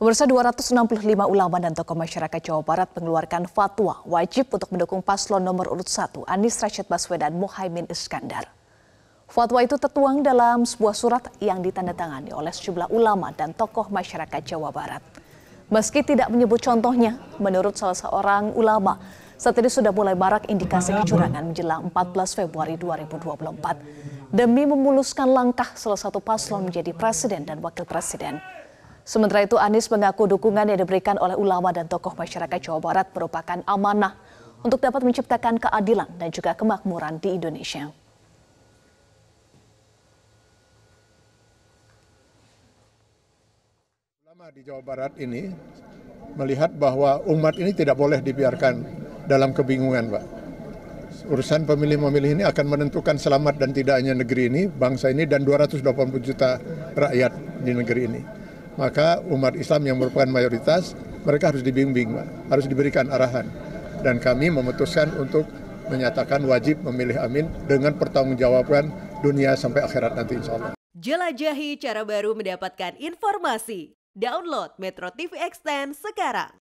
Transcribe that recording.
Pemirsa 265 ulama dan tokoh masyarakat Jawa Barat mengeluarkan fatwa wajib untuk mendukung paslon nomor urut 1 Anies Rashid Baswedan Mohaimin Iskandar. Fatwa itu tertuang dalam sebuah surat yang ditandatangani oleh sejumlah ulama dan tokoh masyarakat Jawa Barat. Meski tidak menyebut contohnya, menurut salah seorang ulama, saat ini sudah mulai marak indikasi kecurangan menjelang 14 Februari 2024 demi memuluskan langkah salah satu paslon menjadi presiden dan wakil presiden. Sementara itu Anies mengaku dukungan yang diberikan oleh ulama dan tokoh masyarakat Jawa Barat merupakan amanah untuk dapat menciptakan keadilan dan juga kemakmuran di Indonesia. Ulama di Jawa Barat ini melihat bahwa umat ini tidak boleh dibiarkan dalam kebingungan, Pak. Urusan pemilih pemilih ini akan menentukan selamat dan tidaknya negeri ini, bangsa ini, dan 280 juta rakyat di negeri ini maka umat Islam yang merupakan mayoritas mereka harus dibimbing, harus diberikan arahan. Dan kami memutuskan untuk menyatakan wajib memilih Amin dengan pertanggungjawaban dunia sampai akhirat nanti insya Allah. Jelajahi cara baru mendapatkan informasi. Download Metro TV Extend sekarang.